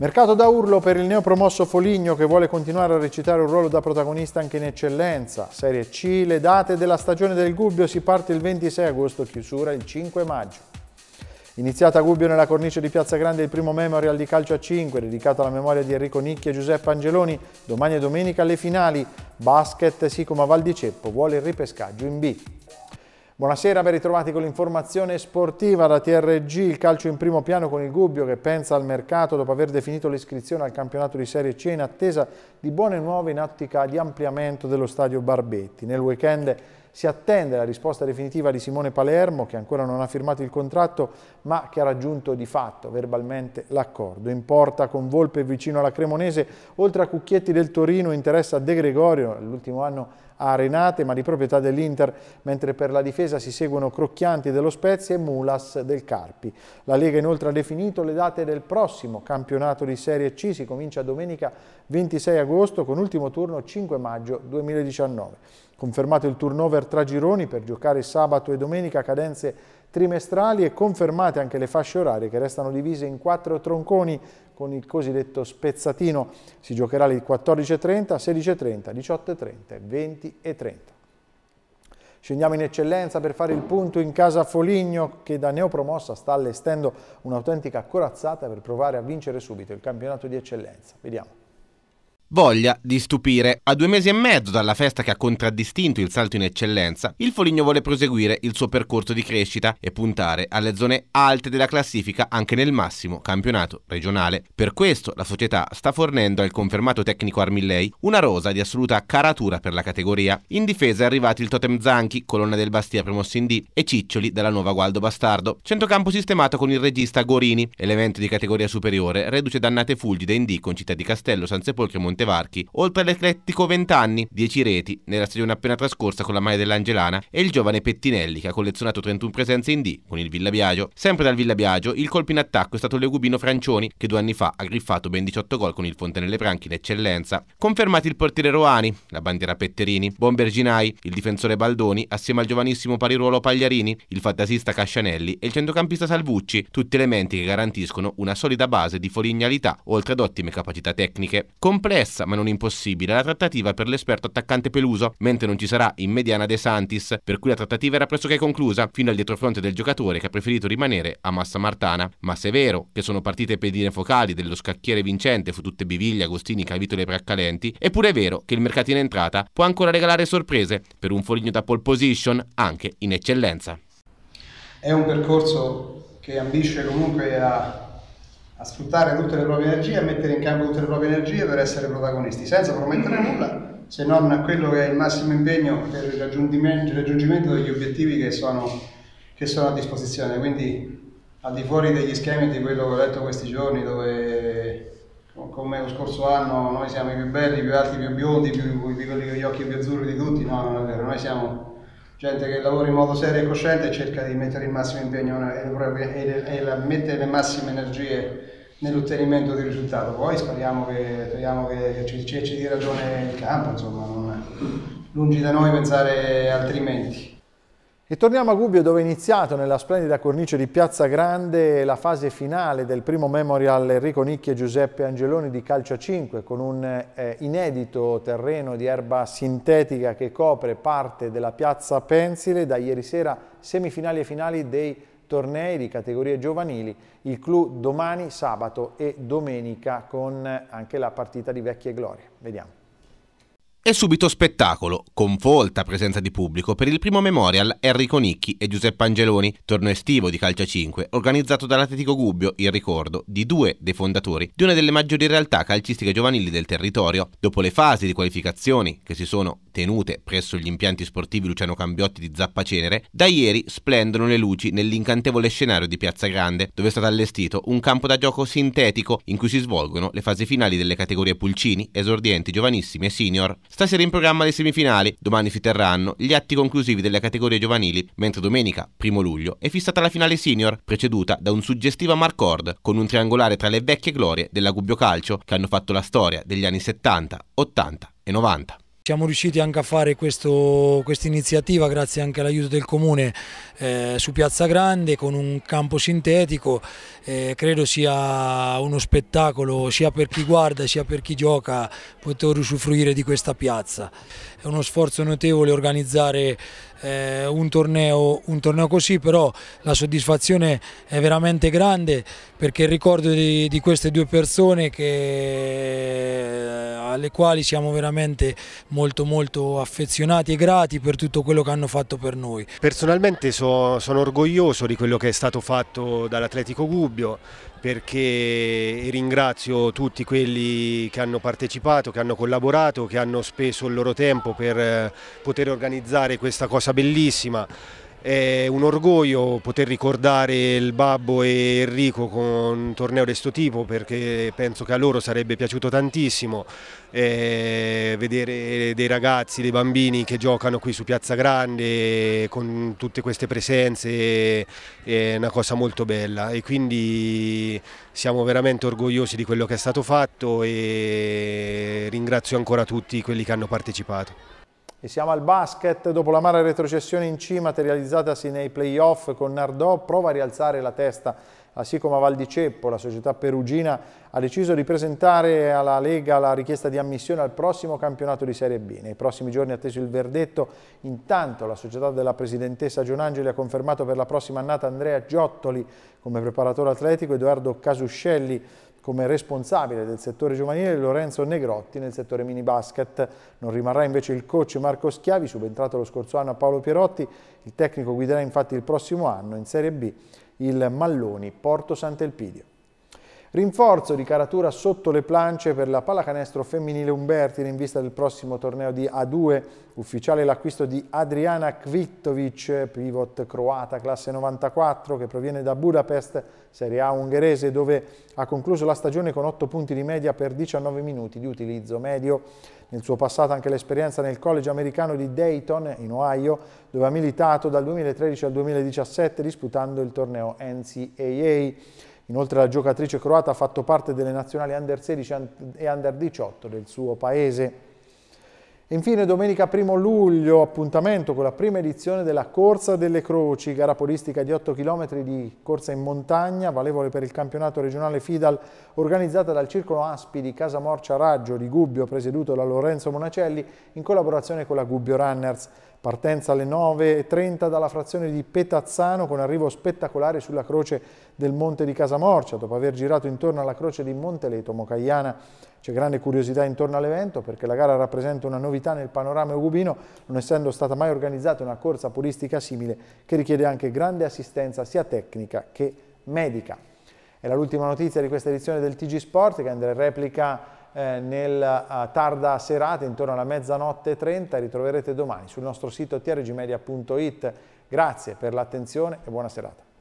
Mercato da urlo per il neopromosso Foligno che vuole continuare a recitare un ruolo da protagonista anche in eccellenza. Serie C, le date della stagione del Gubbio si parte il 26 agosto, chiusura il 5 maggio. Iniziata a Gubbio nella cornice di Piazza Grande il primo Memorial di calcio a 5 dedicato alla memoria di Enrico Nicchi e Giuseppe Angeloni. Domani e domenica le finali. Basket Sicoma Val di Ceppo vuole il ripescaggio in B. Buonasera, ben ritrovati con l'informazione sportiva da TRG, il calcio in primo piano con il Gubbio che pensa al mercato dopo aver definito l'iscrizione al campionato di Serie C in attesa di buone nuove in ottica di ampliamento dello stadio Barbetti. Nel weekend si attende la risposta definitiva di Simone Palermo che ancora non ha firmato il contratto ma che ha raggiunto di fatto verbalmente l'accordo. In porta con Volpe vicino alla Cremonese, oltre a Cucchietti del Torino interessa De Gregorio, l'ultimo anno arenate, ma di proprietà dell'Inter, mentre per la difesa si seguono Crocchianti dello Spezia e Mulas del Carpi. La Lega inoltre ha definito le date del prossimo campionato di Serie C, si comincia domenica 26 agosto con ultimo turno 5 maggio 2019. Confermato il turnover tra gironi per giocare sabato e domenica cadenze trimestrali e confermate anche le fasce orarie che restano divise in quattro tronconi con il cosiddetto spezzatino. Si giocherà alle 14.30, 16.30, 18.30, 20.30. Scendiamo in eccellenza per fare il punto in casa Foligno che da neopromossa sta allestendo un'autentica corazzata per provare a vincere subito il campionato di eccellenza. Vediamo voglia di stupire. A due mesi e mezzo dalla festa che ha contraddistinto il salto in eccellenza, il Foligno vuole proseguire il suo percorso di crescita e puntare alle zone alte della classifica anche nel massimo campionato regionale. Per questo la società sta fornendo al confermato tecnico Armillei una rosa di assoluta caratura per la categoria. In difesa è arrivato il Totem Zanchi, colonna del Bastia promosso in D, e Ciccioli della nuova Gualdo Bastardo. Centrocampo sistemato con il regista Gorini, elemento di categoria superiore, reduce dannate fulgide in D con Città di Castello, San e Monte 7 varchi, oltre all'eclettico Vent'anni, 10 reti nella stagione appena trascorsa con la maglia dell'Angelana e il giovane Pettinelli che ha collezionato 31 presenze in D con il Villa Biagio. Sempre dal Villa Biagio, il colpo in attacco è stato Legubino Francioni che due anni fa ha griffato ben 18 gol con il Fontenelle Branchi in eccellenza. Confermati il portiere Roani, la bandiera Petterini, Bomberginai, il difensore Baldoni assieme al giovanissimo pariruolo Pagliarini, il fantasista Cascianelli e il centrocampista Salvucci, tutti elementi che garantiscono una solida base di folignalità oltre ad ottime capacità tecniche. Completo complessa ma non impossibile la trattativa per l'esperto attaccante Peluso, mentre non ci sarà in mediana De Santis, per cui la trattativa era pressoché conclusa fino al dietrofronte del giocatore che ha preferito rimanere a Massa Martana. Ma se è vero che sono partite pedine focali dello scacchiere vincente fu tutte Biviglia, Agostini, Cavitoli e Braccalenti, eppure è vero che il mercato in entrata può ancora regalare sorprese per un foligno da pole position anche in eccellenza. È un percorso che ambisce comunque a a sfruttare tutte le proprie energie, a mettere in campo tutte le proprie energie per essere protagonisti, senza promettere mm. nulla se non quello che è il massimo impegno per il raggiungimento, il raggiungimento degli obiettivi che sono, che sono, a disposizione. Quindi al di fuori degli schemi di quello che ho letto questi giorni, dove come lo scorso anno noi siamo i più belli, i più alti, i più biondi, più, di quelli con gli occhi più azzurri di tutti, no, non è vero, noi siamo gente che lavora in modo serio e cosciente e cerca di mettere il massimo impegno e, e, e, e mettere le massime energie nell'ottenimento del risultato. Poi speriamo che, speriamo che ci, ci, ci dia ragione il campo, insomma, non, è lungi da noi pensare altrimenti. E torniamo a Gubbio dove è iniziato nella splendida cornice di Piazza Grande la fase finale del primo memorial Enrico Nicchi e Giuseppe Angeloni di Calcio 5 con un eh, inedito terreno di erba sintetica che copre parte della piazza Pensile da ieri sera semifinali e finali dei tornei di categorie giovanili, il clou domani, sabato e domenica con anche la partita di vecchie glorie. Vediamo. E subito spettacolo, con folta presenza di pubblico, per il primo memorial Enrico Nicchi e Giuseppe Angeloni, torno estivo di Calcia 5, organizzato dall'Atletico Gubbio in ricordo di due dei fondatori di una delle maggiori realtà calcistiche giovanili del territorio. Dopo le fasi di qualificazioni che si sono tenute presso gli impianti sportivi Luciano Cambiotti di Zappacenere, da ieri splendono le luci nell'incantevole scenario di Piazza Grande, dove è stato allestito un campo da gioco sintetico in cui si svolgono le fasi finali delle categorie Pulcini, esordienti, giovanissimi e senior. Stasera in programma le semifinali, domani si terranno gli atti conclusivi delle categorie giovanili, mentre domenica, 1 luglio, è fissata la finale senior, preceduta da un suggestivo marcord con un triangolare tra le vecchie glorie della Gubbio Calcio che hanno fatto la storia degli anni 70, 80 e 90. Siamo riusciti anche a fare questa iniziativa grazie anche all'aiuto del Comune eh, su Piazza Grande con un campo sintetico, eh, credo sia uno spettacolo sia per chi guarda sia per chi gioca poter usufruire di questa piazza. È uno sforzo notevole organizzare eh, un, torneo, un torneo così, però la soddisfazione è veramente grande perché il ricordo di, di queste due persone che alle quali siamo veramente molto molto affezionati e grati per tutto quello che hanno fatto per noi. Personalmente so, sono orgoglioso di quello che è stato fatto dall'Atletico Gubbio perché ringrazio tutti quelli che hanno partecipato, che hanno collaborato, che hanno speso il loro tempo per eh, poter organizzare questa cosa bellissima. È un orgoglio poter ricordare il Babbo e Enrico con un torneo di questo tipo perché penso che a loro sarebbe piaciuto tantissimo eh, vedere dei ragazzi, dei bambini che giocano qui su Piazza Grande con tutte queste presenze è una cosa molto bella e quindi siamo veramente orgogliosi di quello che è stato fatto e ringrazio ancora tutti quelli che hanno partecipato. E siamo al basket, dopo la mala retrocessione in C materializzatasi nei playoff con Nardò, prova a rialzare la testa Así come a Val di Ceppo, la società perugina ha deciso di presentare alla Lega la richiesta di ammissione al prossimo campionato di Serie B. Nei prossimi giorni è atteso il verdetto, intanto la società della presidentessa Gionangeli ha confermato per la prossima annata Andrea Giottoli come preparatore atletico, Edoardo Casuscelli come responsabile del settore giovanile Lorenzo Negrotti nel settore mini basket. Non rimarrà invece il coach Marco Schiavi, subentrato lo scorso anno a Paolo Pierotti. Il tecnico guiderà infatti il prossimo anno in Serie B il Malloni Porto Sant'Elpidio. Rinforzo di caratura sotto le planche per la pallacanestro femminile Umbertine in vista del prossimo torneo di A2. Ufficiale l'acquisto di Adriana Kvitovic, pivot croata classe 94 che proviene da Budapest, Serie A ungherese, dove ha concluso la stagione con 8 punti di media per 19 minuti di utilizzo medio. Nel suo passato anche l'esperienza nel college americano di Dayton, in Ohio, dove ha militato dal 2013 al 2017 disputando il torneo NCAA. Inoltre la giocatrice croata ha fatto parte delle nazionali under 16 e under 18 del suo paese. Infine domenica 1 luglio appuntamento con la prima edizione della Corsa delle Croci, gara polistica di 8 km di corsa in montagna, valevole per il campionato regionale FIDAL organizzata dal Circolo Aspi di Morcia Raggio di Gubbio, presieduto da Lorenzo Monacelli in collaborazione con la Gubbio Runners. Partenza alle 9.30 dalla frazione di Petazzano con arrivo spettacolare sulla croce del Monte di Casamorcia dopo aver girato intorno alla croce di Monteleto Mocaiana. C'è grande curiosità intorno all'evento perché la gara rappresenta una novità nel panorama eugubino non essendo stata mai organizzata una corsa puristica simile che richiede anche grande assistenza sia tecnica che medica. Era l'ultima notizia di questa edizione del TG Sport che andrà in replica eh, nella tarda serata, intorno alla mezzanotte e 30, ritroverete domani sul nostro sito trgmedia.it. Grazie per l'attenzione e buona serata.